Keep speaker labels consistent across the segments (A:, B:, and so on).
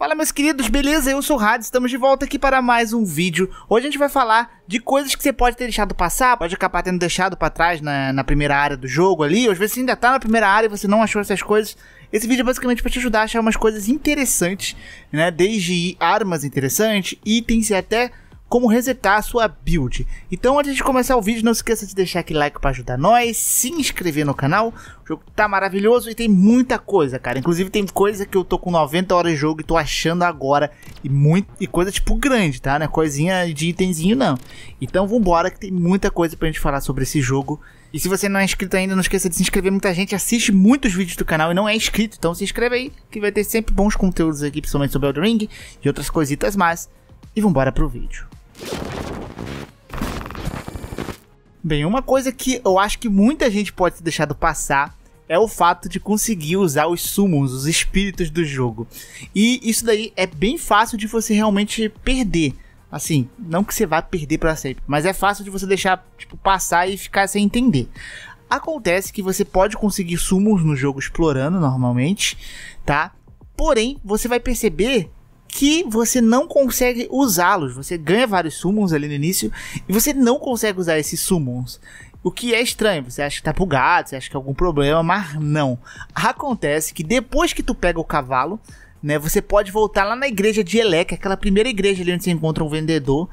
A: Fala meus queridos, beleza? Eu sou o Rádio, estamos de volta aqui para mais um vídeo. Hoje a gente vai falar de coisas que você pode ter deixado passar, pode acabar tendo deixado para trás na, na, primeira área do jogo ali, ou às vezes você ainda tá na primeira área e você não achou essas coisas. Esse vídeo é basicamente para te ajudar a achar umas coisas interessantes, né? Desde armas interessantes, itens e até como resetar a sua build. Então, antes de começar o vídeo, não se esqueça de deixar aquele like para ajudar nós, se inscrever no canal. O jogo tá maravilhoso e tem muita coisa, cara. Inclusive tem coisa que eu tô com 90 horas de jogo e tô achando agora e muito e coisa tipo grande, tá? Não é coisinha de itenzinho não. Então, vambora que tem muita coisa pra gente falar sobre esse jogo. E se você não é inscrito ainda, não esqueça de se inscrever. Muita gente assiste muitos vídeos do canal e não é inscrito, então se inscreve aí, que vai ter sempre bons conteúdos aqui, principalmente sobre Elden Ring e outras coisitas mais. E vambora pro vídeo. Bem, uma coisa que eu acho que muita gente pode ter deixado passar é o fato de conseguir usar os summons, os espíritos do jogo. E isso daí é bem fácil de você realmente perder. Assim, não que você vá perder para sempre, mas é fácil de você deixar tipo, passar e ficar sem entender. Acontece que você pode conseguir summons no jogo explorando normalmente, tá? Porém, você vai perceber que você não consegue usá-los. Você ganha vários summons ali no início e você não consegue usar esses summons. O que é estranho, você acha que tá bugado, você acha que é algum problema, mas não. Acontece que depois que tu pega o cavalo, né, você pode voltar lá na igreja de Elec, aquela primeira igreja ali onde você encontra um vendedor,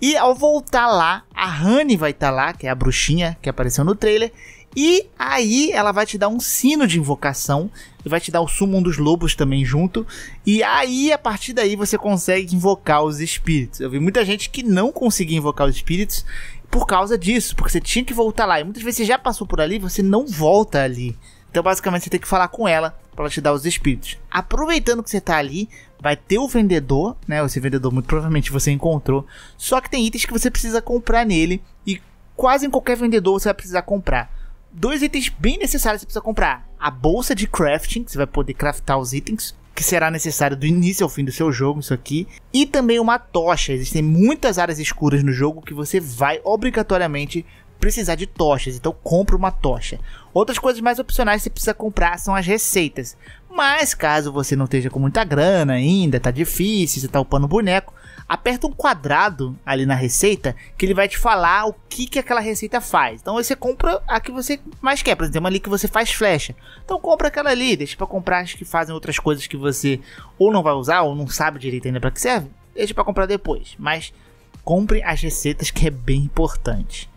A: e ao voltar lá, a Honey vai estar tá lá, que é a bruxinha que apareceu no trailer, e aí ela vai te dar um sino de invocação, e vai te dar o summon dos lobos também junto. E aí, a partir daí, você consegue invocar os espíritos. Eu vi muita gente que não conseguia invocar os espíritos por causa disso, porque você tinha que voltar lá. E muitas vezes você já passou por ali, você não volta ali. Então, basicamente, você tem que falar com ela para ela te dar os espíritos. Aproveitando que você tá ali, vai ter o vendedor, né? Esse vendedor muito provavelmente você encontrou. Só que tem itens que você precisa comprar nele e quase em qualquer vendedor você vai precisar comprar dois itens bem necessários que você precisa comprar: a bolsa de crafting, que você vai poder craftar os itens, que será necessário do início ao fim do seu jogo, isso aqui, e também uma tocha. Existem muitas áreas escuras no jogo que você vai obrigatoriamente precisar de tochas, então compra uma tocha. Outras coisas mais opcionais que você precisa comprar são as receitas. Mas caso você não esteja com muita grana ainda, tá difícil, você tá upando boneco, aperta um quadrado ali na receita que ele vai te falar o que, que aquela receita faz. Então você compra a que você mais quer. Por exemplo, tem uma ali que você faz flecha. Então compra aquela ali, deixa para comprar as que fazem outras coisas que você ou não vai usar ou não sabe direito ainda para que serve. Deixa para comprar depois. Mas compre as receitas que é bem importante.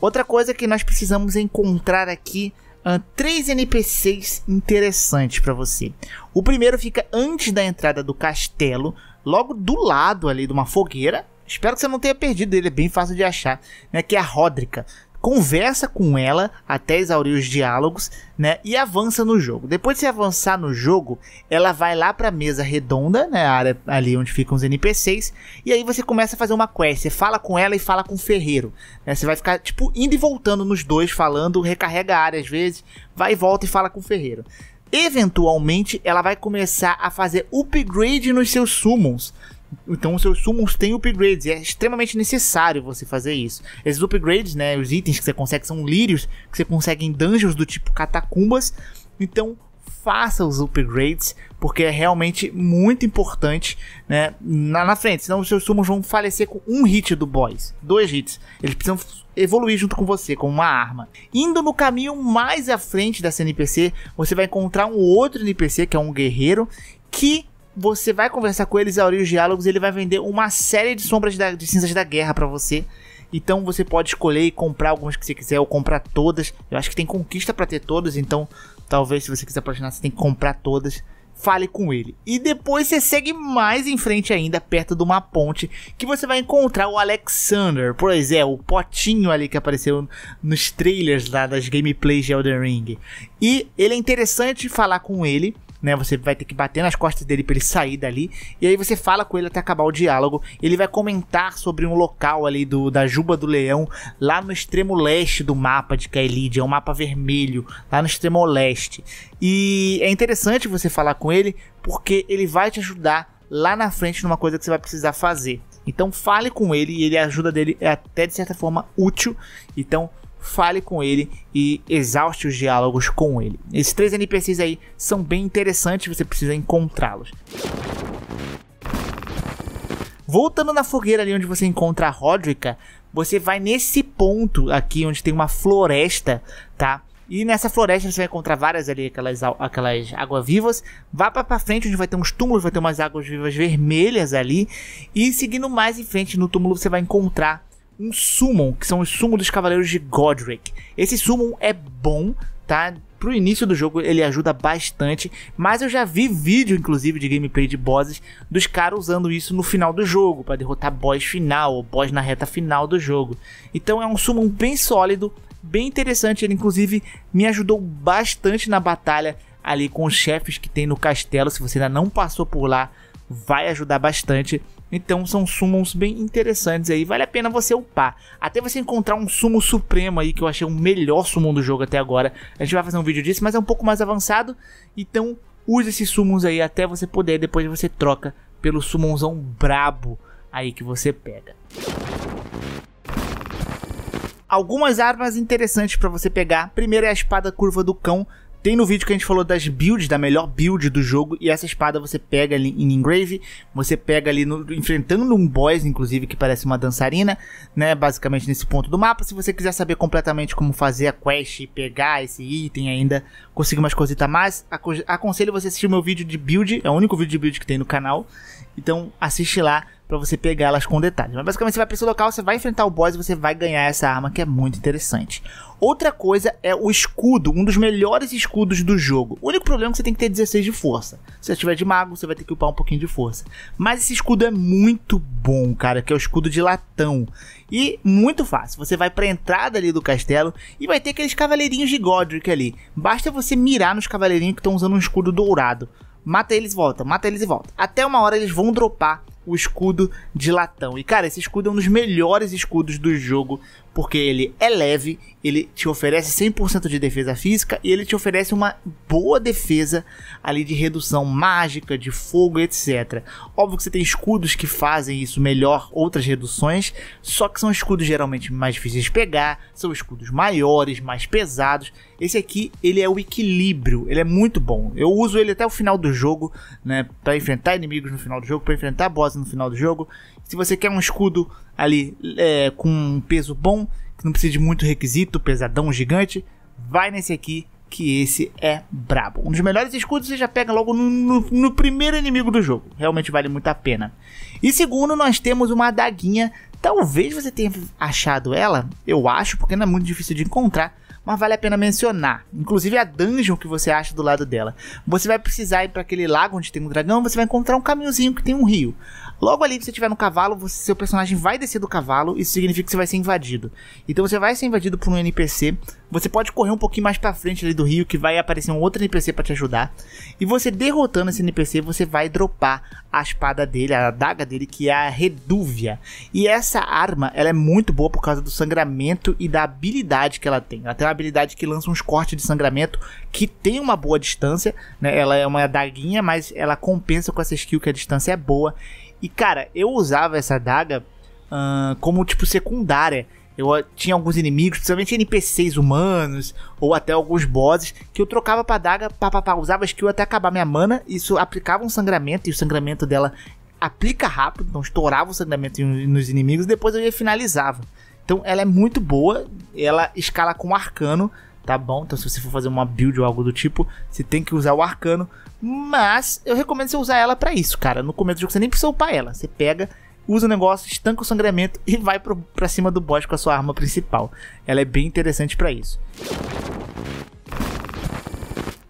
A: Outra coisa que nós precisamos encontrar aqui uh, três NPCs interessantes para você. O primeiro fica antes da entrada do castelo, logo do lado ali de uma fogueira. Espero que você não tenha perdido ele, é bem fácil de achar, né? Que é a Ródrica conversa com ela até exaurir os diálogos, né? E avança no jogo. Depois de avançar no jogo, ela vai lá para a mesa redonda, né? A área ali onde ficam os NPCs. E aí você começa a fazer uma quest. Você fala com ela e fala com o ferreiro. Né? Você vai ficar, tipo, indo e voltando nos dois, falando, recarrega a área às vezes, vai e volta e fala com o ferreiro eventualmente ela vai começar a fazer upgrade nos seus summons, então os seus summons têm upgrades, e é extremamente necessário você fazer isso. Esses upgrades, né, os itens que você consegue são lírios, que você consegue em dungeons do tipo catacumbas. Então faça os upgrades, porque é realmente muito importante, né, na, na frente, senão os seus summons vão falecer com um hit do boss, dois hits. Eles precisam evoluir junto com você, com uma arma. Indo no caminho mais à frente dessa NPC, você vai encontrar um outro NPC, que é um guerreiro, que você vai conversar com eles, abrir os diálogos, ele vai vender uma série de sombras da, de cinzas da guerra para você. Então você pode escolher e comprar algumas que você quiser ou comprar todas. Eu acho que tem conquista para ter todas, então talvez se você quiser platinar, você tem que comprar todas. Fale com ele. E depois você segue mais em frente ainda, perto de uma ponte, que você vai encontrar o Alexander. Pois é, o potinho ali que apareceu nos trailers lá das gameplays de Elden Ring. E ele é interessante falar com ele, né? Você vai ter que bater nas costas dele para ele sair dali. E aí você fala com ele até acabar o diálogo. Ele vai comentar sobre um local ali do da Juba do Leão, lá no extremo leste do mapa de Kaelid, é um mapa vermelho, lá no extremo leste. E é interessante você falar com ele porque ele vai te ajudar lá na frente numa coisa que você vai precisar fazer. Então fale com ele e ele ajuda dele é até de certa forma útil. Então fale com ele e exauste os diálogos com ele. Esses três NPCs aí são bem interessantes, você precisa encontrá-los. Voltando na fogueira ali onde você encontra a Rodrica, você vai nesse ponto aqui onde tem uma floresta, tá? E nessa floresta você vai encontrar várias ali, aquelas, aquelas águas-vivas. Vá pra, pra frente, onde vai ter uns túmulos, vai ter umas águas-vivas vermelhas ali. E seguindo mais em frente no túmulo, você vai encontrar um summon, que são os summon dos Cavaleiros de Godric. Esse summon é bom, tá? Pro início do jogo ele ajuda bastante, mas eu já vi vídeo, inclusive, de gameplay de bosses dos caras usando isso no final do jogo, para derrotar boss final ou boss na reta final do jogo. Então é um summon bem sólido, bem interessante. Ele, inclusive, me ajudou bastante na batalha ali com os chefes que tem no castelo. Se você ainda não passou por lá, vai ajudar bastante. Então são summons bem interessantes aí, vale a pena você upar. Até você encontrar um sumo supremo aí, que eu achei o melhor sumo do jogo até agora. A gente vai fazer um vídeo disso, mas é um pouco mais avançado. Então use esses summons aí até você poder, depois você troca pelo summonzão brabo aí que você pega. Algumas armas interessantes para você pegar. Primeiro é a espada curva do cão, tem no vídeo que a gente falou das builds, da melhor build do jogo, e essa espada você pega ali em Engrave, você pega ali no, enfrentando um boss, inclusive, que parece uma dançarina, né? Basicamente nesse ponto do mapa. Se você quiser saber completamente como fazer a quest e pegar esse item ainda, conseguir umas coisitas mais, aconselho você assistir o meu vídeo de build, é o único vídeo de build que tem no canal. Então assiste lá para você pegar elas com detalhes. Mas basicamente você vai para esse local, você vai enfrentar o boss e você vai ganhar essa arma que é muito interessante. Outra coisa é o escudo, um dos melhores escudos do jogo. O único problema é que você tem que ter 16 de força. Se você tiver de mago, você vai ter que upar um pouquinho de força. Mas esse escudo é muito bom, cara, que é o escudo de latão. E muito fácil, você vai para a entrada ali do castelo e vai ter aqueles cavaleirinhos de Godric ali. Basta você mirar nos cavaleirinhos que estão usando um escudo dourado. Mata eles e volta, mata eles e volta. Até uma hora eles vão dropar o escudo de latão. E cara, esse escudo é um dos melhores escudos do jogo, porque ele é leve, ele te oferece 100% de defesa física e ele te oferece uma boa defesa ali de redução mágica, de fogo, etc. Óbvio que você tem escudos que fazem isso melhor, outras reduções, só que são escudos geralmente mais difíceis de pegar, são escudos maiores, mais pesados. Esse aqui, ele é o equilíbrio, ele é muito bom. Eu uso ele até o final do jogo, né, para enfrentar inimigos no final do jogo, para enfrentar boss no final do jogo. Se você quer um escudo ali é, com um peso bom, que não precisa de muito requisito, pesadão, gigante, vai nesse aqui que esse é brabo. Um dos melhores escudos você já pega logo no, no, no, primeiro inimigo do jogo. Realmente vale muito a pena. E segundo, nós temos uma adaguinha. Talvez você tenha achado ela, eu acho, porque não é muito difícil de encontrar mas vale a pena mencionar. Inclusive a dungeon que você acha do lado dela. Você vai precisar ir para aquele lago onde tem um dragão, você vai encontrar um caminhozinho que tem um rio. Logo ali, se você estiver no cavalo, você, seu personagem vai descer do cavalo, isso significa que você vai ser invadido. Então você vai ser invadido por um NPC, você pode correr um pouquinho mais pra frente ali do rio, que vai aparecer um outro NPC para te ajudar. E você derrotando esse NPC, você vai dropar a espada dele, a adaga dele, que é a Redúvia. E essa arma, ela é muito boa por causa do sangramento e da habilidade que ela tem. Ela tem uma habilidade que lança uns cortes de sangramento, que tem uma boa distância, né? Ela é uma adaguinha, mas ela compensa com essa skill que a distância é boa. E cara, eu usava essa daga uh, ah, como tipo secundária. Eu ah, tinha alguns inimigos, principalmente NPCs humanos, ou até alguns bosses, que eu trocava pra daga, pá, pá, pá, usava skill até acabar minha mana, isso aplicava um sangramento, e o sangramento dela aplica rápido, então estourava o sangramento nos inimigos, depois eu ia finalizava. Então ela é muito boa, ela escala com arcano, tá bom? Então se você for fazer uma build ou algo do tipo, você tem que usar o arcano, mas eu recomendo você usar ela para isso, cara. No começo do jogo você nem precisa upar ela, você pega, usa o negócio, estanca o sangramento e vai pro, pra cima do boss com a sua arma principal. Ela é bem interessante para isso.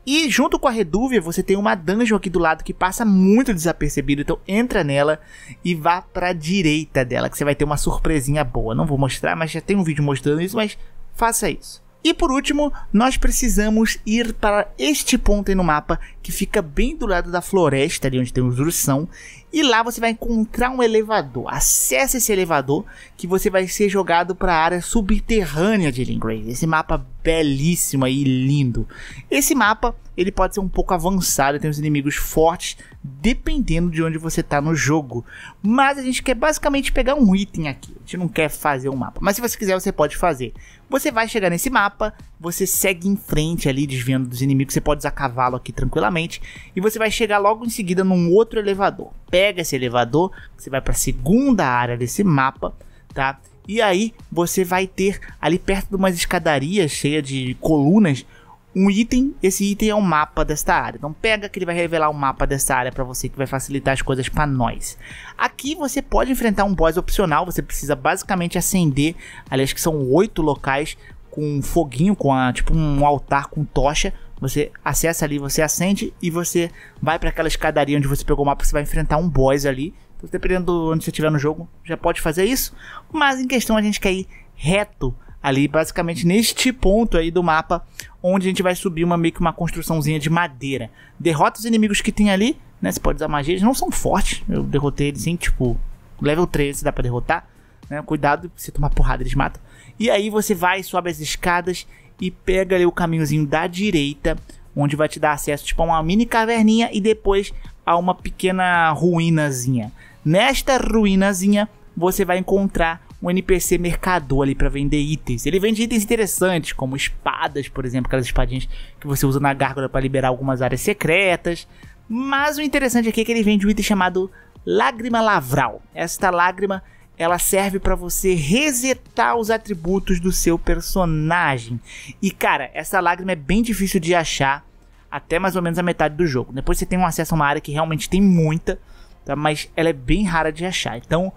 A: E junto com a Redúvia, você tem uma dungeon aqui do lado que passa muito desapercebido, então entra nela e vá pra direita dela, que você vai ter uma surpresinha boa. Não vou mostrar, mas já tem um vídeo mostrando isso, mas faça isso. E por último, nós precisamos ir para este ponto no mapa que fica bem do lado da floresta, ali onde tem os ursão, e lá você vai encontrar um elevador. Acesse esse elevador que você vai ser jogado para a área subterrânea de Lingrace. Esse mapa belíssimo e lindo. Esse mapa ele pode ser um pouco avançado, tem os inimigos fortes, dependendo de onde você está no jogo. Mas a gente quer basicamente pegar um item aqui. A gente não quer fazer um mapa. Mas se você quiser, você pode fazer. Você vai chegar nesse mapa, você segue em frente ali, desviando dos inimigos. Você pode usar cavalo aqui tranquilamente. E você vai chegar logo em seguida num outro elevador. Pega esse elevador, você vai para a segunda área desse mapa, tá? E aí você vai ter ali perto de umas escadarias cheia de colunas um item, esse item é um mapa desta área. Então pega que ele vai revelar um mapa dessa área para você que vai facilitar as coisas para nós. Aqui você pode enfrentar um boss opcional, você precisa basicamente acender, aliás que são oito locais com um foguinho, com a, tipo um altar com tocha. Você acessa ali, você acende e você vai para aquela escadaria onde você pegou o mapa, você vai enfrentar um boss ali. Então, dependendo de onde você estiver no jogo, já pode fazer isso. Mas em questão a gente quer ir reto ali, basicamente neste ponto aí do mapa, onde a gente vai subir uma meio que uma construçãozinha de madeira. Derrota os inimigos que tem ali, né? Você pode usar magia, eles não são fortes. Eu derrotei eles em tipo level 13, dá para derrotar né? Cuidado, se tomar porrada eles matam. E aí você vai, sobe as escadas e pega ali o caminhozinho da direita, onde vai te dar acesso tipo a uma mini caverninha e depois a uma pequena ruinazinha. Nesta ruinazinha você vai encontrar um NPC mercador ali para vender itens. Ele vende itens interessantes, como espadas, por exemplo, aquelas espadinhas que você usa na gárgula para liberar algumas áreas secretas. Mas o interessante aqui é que ele vende um item chamado Lágrima Lavral. Esta lágrima ela serve para você resetar os atributos do seu personagem. E cara, essa lágrima é bem difícil de achar até mais ou menos a metade do jogo. Depois você tem um acesso a uma área que realmente tem muita, tá? mas ela é bem rara de achar. Então,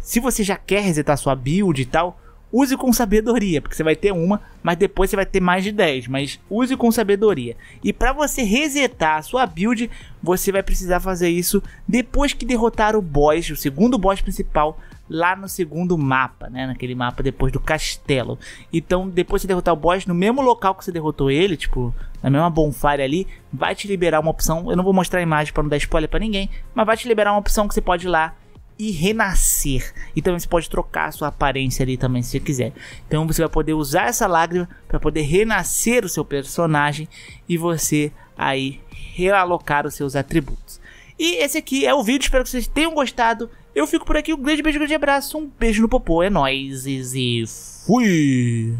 A: se você já quer resetar sua build e tal, use com sabedoria, porque você vai ter uma, mas depois você vai ter mais de 10, mas use com sabedoria. E para você resetar a sua build, você vai precisar fazer isso depois que derrotar o boss, o segundo boss principal lá no segundo mapa, né? Naquele mapa depois do castelo. Então, depois de derrotar o boss, no mesmo local que você derrotou ele, tipo, na mesma bonfire ali, vai te liberar uma opção. Eu não vou mostrar a imagem para não dar spoiler para ninguém, mas vai te liberar uma opção que você pode ir lá e renascer. E também você pode trocar a sua aparência ali também, se você quiser. Então você vai poder usar essa lágrima para poder renascer o seu personagem e você aí realocar os seus atributos. E esse aqui é o vídeo, espero que vocês tenham gostado. Eu fico por aqui. Um grande beijo, grande abraço. Um beijo no popô. É nóis. E fui!